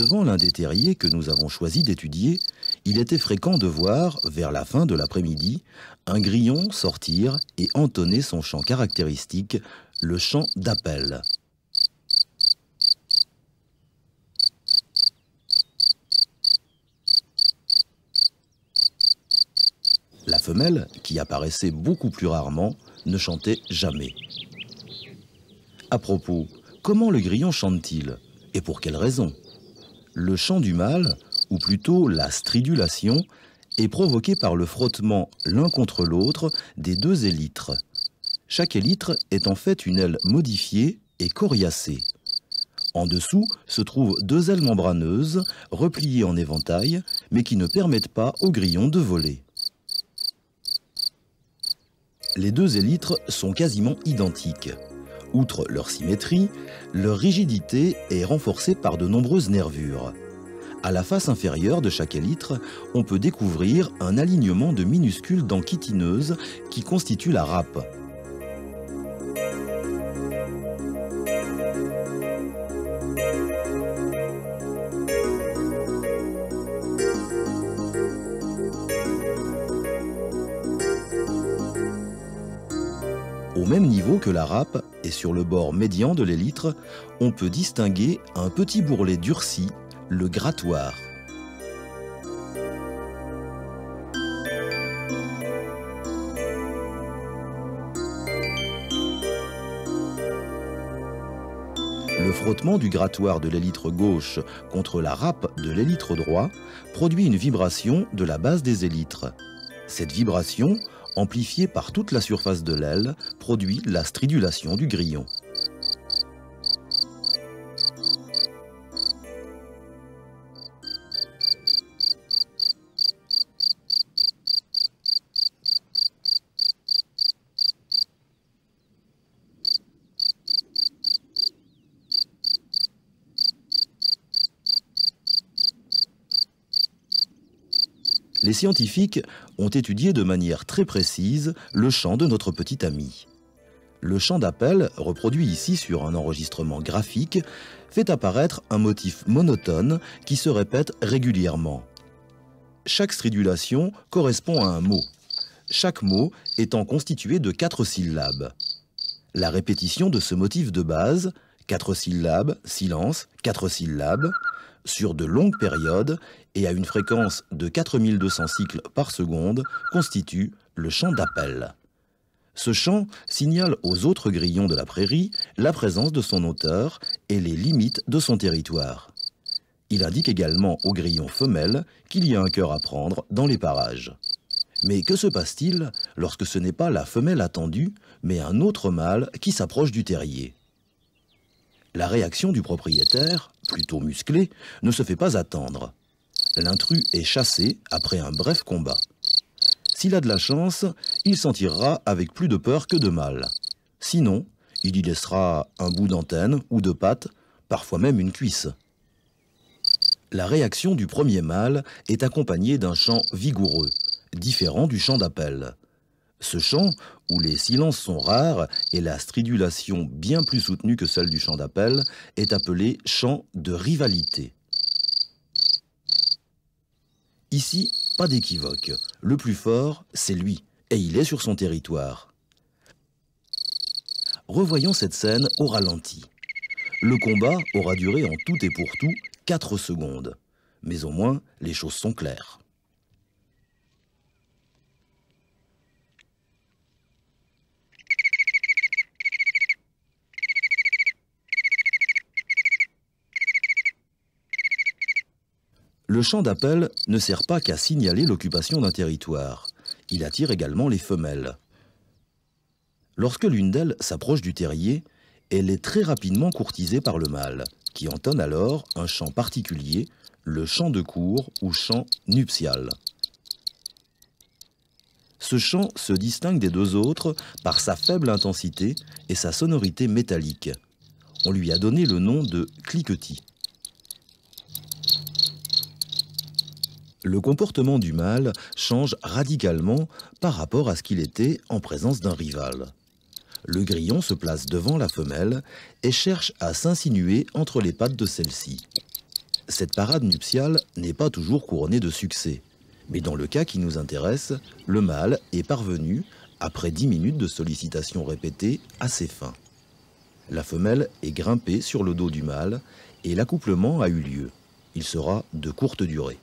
devant l'un des terriers que nous avons choisi d'étudier, il était fréquent de voir, vers la fin de l'après-midi, un grillon sortir et entonner son chant caractéristique, le chant d'appel. La femelle, qui apparaissait beaucoup plus rarement, ne chantait jamais. À propos, comment le grillon chante-t-il Et pour quelle raison le chant du mâle, ou plutôt la stridulation, est provoqué par le frottement l'un contre l'autre des deux élytres. Chaque élytre est en fait une aile modifiée et coriacée. En dessous se trouvent deux ailes membraneuses, repliées en éventail, mais qui ne permettent pas au grillon de voler. Les deux élytres sont quasiment identiques. Outre leur symétrie, leur rigidité est renforcée par de nombreuses nervures. À la face inférieure de chaque élytre, on peut découvrir un alignement de minuscules dents qui constituent la râpe. Au même niveau que la râpe, sur le bord médian de l'élytre, on peut distinguer un petit bourrelet durci, le grattoir. Le frottement du grattoir de l'élytre gauche contre la râpe de l'élytre droit produit une vibration de la base des élytres. Cette vibration Amplifié par toute la surface de l'aile, produit la stridulation du grillon. les scientifiques ont étudié de manière très précise le chant de notre petit ami. Le chant d'appel, reproduit ici sur un enregistrement graphique, fait apparaître un motif monotone qui se répète régulièrement. Chaque stridulation correspond à un mot, chaque mot étant constitué de quatre syllabes. La répétition de ce motif de base, quatre syllabes, silence, quatre syllabes, sur de longues périodes et à une fréquence de 4200 cycles par seconde constitue le champ d'appel. Ce champ signale aux autres grillons de la prairie la présence de son auteur et les limites de son territoire. Il indique également aux grillons femelles qu'il y a un cœur à prendre dans les parages. Mais que se passe-t-il lorsque ce n'est pas la femelle attendue, mais un autre mâle qui s'approche du terrier la réaction du propriétaire, plutôt musclé, ne se fait pas attendre. L'intrus est chassé après un bref combat. S'il a de la chance, il s'en tirera avec plus de peur que de mal. Sinon, il y laissera un bout d'antenne ou de patte, parfois même une cuisse. La réaction du premier mâle est accompagnée d'un chant vigoureux, différent du chant d'appel. Ce chant, où les silences sont rares et la stridulation bien plus soutenue que celle du chant d'appel, est appelé chant de rivalité. Ici, pas d'équivoque. Le plus fort, c'est lui, et il est sur son territoire. Revoyons cette scène au ralenti. Le combat aura duré en tout et pour tout 4 secondes. Mais au moins, les choses sont claires. Le chant d'appel ne sert pas qu'à signaler l'occupation d'un territoire. Il attire également les femelles. Lorsque l'une d'elles s'approche du terrier, elle est très rapidement courtisée par le mâle, qui entonne alors un chant particulier, le chant de cour ou chant nuptial. Ce chant se distingue des deux autres par sa faible intensité et sa sonorité métallique. On lui a donné le nom de cliquetis. le comportement du mâle change radicalement par rapport à ce qu'il était en présence d'un rival. Le grillon se place devant la femelle et cherche à s'insinuer entre les pattes de celle-ci. Cette parade nuptiale n'est pas toujours couronnée de succès, mais dans le cas qui nous intéresse, le mâle est parvenu, après dix minutes de sollicitations répétées, à ses fins. La femelle est grimpée sur le dos du mâle et l'accouplement a eu lieu. Il sera de courte durée.